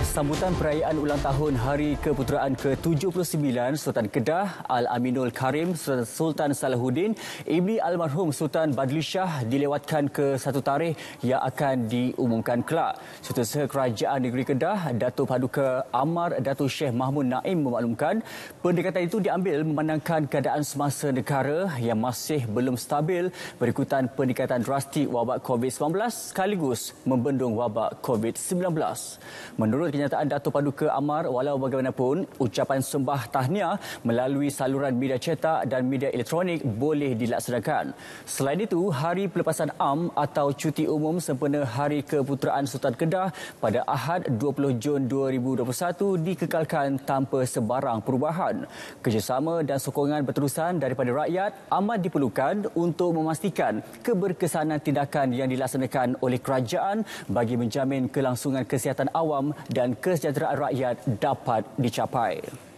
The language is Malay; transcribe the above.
Sambutan perayaan ulang tahun Hari Keputeraan ke-79 Sultan Kedah, Al-Aminul Karim, Sultan Salahuddin, Ibni Almarhum Sultan Badlishah dilewatkan ke satu tarikh yang akan diumumkan kelak. Serta Kerajaan Negeri Kedah, Dato' Paduka Amar Dato' Syekh Mahmud Naim memaklumkan pendekatan itu diambil memandangkan keadaan semasa negara yang masih belum stabil berikutan peningkatan drastik wabak COVID-19 sekaligus membendung wabak COVID-19. Menurut betul kenyataan Dato' Paduka Amar walau bagaimanapun ucapan sembah tahniah melalui saluran media cetak dan media elektronik boleh dilaksanakan. Selain itu, hari pelepasan am atau cuti umum sempena Hari Keputeraan Sultan Kedah pada Ahad 20 Jun 2021 dikekalkan tanpa sebarang perubahan. Kerjasama dan sokongan berterusan daripada rakyat amat diperlukan untuk memastikan keberkesanan tindakan yang dilaksanakan oleh kerajaan bagi menjamin kelangsungan kesihatan awam dan dan kesejahteraan rakyat dapat dicapai.